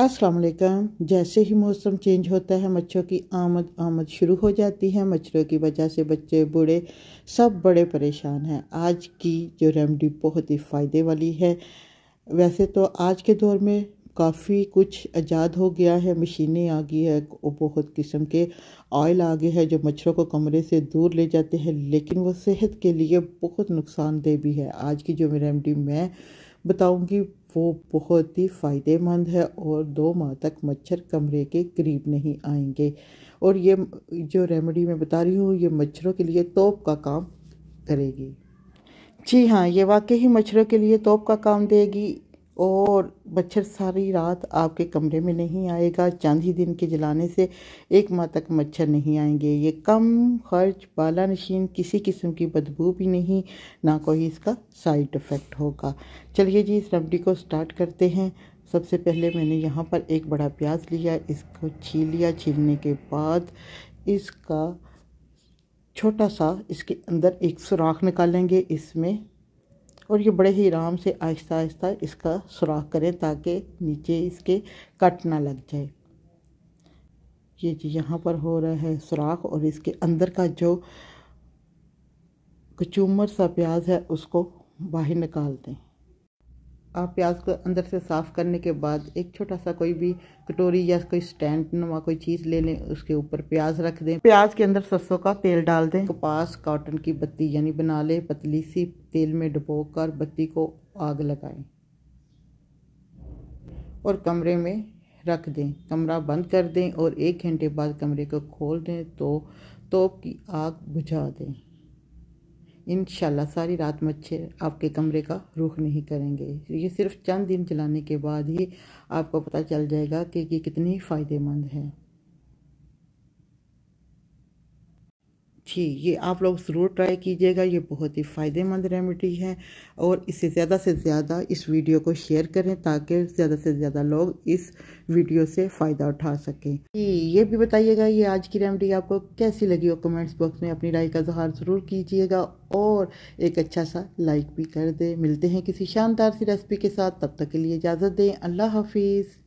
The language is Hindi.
अस्सलाम वालेकुम जैसे ही मौसम चेंज होता है मच्छरों की आमद आमद शुरू हो जाती है मच्छरों की वजह से बच्चे बूढ़े सब बड़े परेशान हैं आज की जो रेमडी बहुत ही फ़ायदे वाली है वैसे तो आज के दौर में काफ़ी कुछ आजाद हो गया है मशीनें आ गई है वो बहुत किस्म के ऑयल आ गए हैं जो मच्छरों को कमरे से दूर ले जाते हैं लेकिन वो सेहत के लिए बहुत नुकसानदेह भी है आज की जो रेमडी मैं बताऊंगी वो बहुत ही फ़ायदेमंद है और दो माह तक मच्छर कमरे के करीब नहीं आएंगे और ये जो रेमेडी मैं बता रही हूँ ये मच्छरों के लिए तोप का काम करेगी जी हाँ ये वाकई ही मच्छरों के लिए तोप का काम देगी और मच्छर सारी रात आपके कमरे में नहीं आएगा चांदी दिन के जलाने से एक माह तक मच्छर नहीं आएंगे ये कम खर्च बाला नशीन किसी किस्म की बदबू भी नहीं ना कोई इसका साइड इफ़ेक्ट होगा चलिए जी इस रेमडी को स्टार्ट करते हैं सबसे पहले मैंने यहाँ पर एक बड़ा प्याज लिया इसको छील लिया छीलने के बाद इसका छोटा सा इसके अंदर एक सुराख निकालेंगे इसमें और ये बड़े ही आराम से आहिस्ता आहिस्ता इसका सुराख करें ताकि नीचे इसके कट ना लग जाए ये जी यहाँ पर हो रहा है सुराख और इसके अंदर का जो कचूमर सा प्याज है उसको बाहर निकाल दें आप प्याज को अंदर से साफ़ करने के बाद एक छोटा सा कोई भी कटोरी या कोई स्टैंड नुमा कोई चीज़ ले लें उसके ऊपर प्याज रख दें प्याज के अंदर सरसों का तेल डाल दें कपास कॉटन की बत्ती यानी बना लें पतली सी तेल में डुबो कर बत्ती को आग लगाएं और कमरे में रख दें कमरा बंद कर दें और एक घंटे बाद कमरे को खोल दें तो तोप की आग बुझा दें इन सारी रात मच्छर आपके कमरे का रुख नहीं करेंगे ये सिर्फ चंद दिन चलाने के बाद ही आपको पता चल जाएगा कि ये कितनी फ़ायदेमंद है जी ये आप लोग ज़रूर ट्राई कीजिएगा ये बहुत ही फ़ायदेमंद रेमेडी है और इसे ज़्यादा से ज़्यादा इस वीडियो को शेयर करें ताकि ज़्यादा से ज़्यादा लोग इस वीडियो से फ़ायदा उठा सकें जी ये भी बताइएगा ये आज की रेमेडी आपको कैसी लगी हो कमेंट्स बॉक्स में अपनी राय का जहार ज़रूर कीजिएगा और एक अच्छा सा लाइक भी कर दें मिलते हैं किसी शानदार सी रेसिपी के साथ तब तक के लिए इजाज़त दें अल्लाह हाफिज़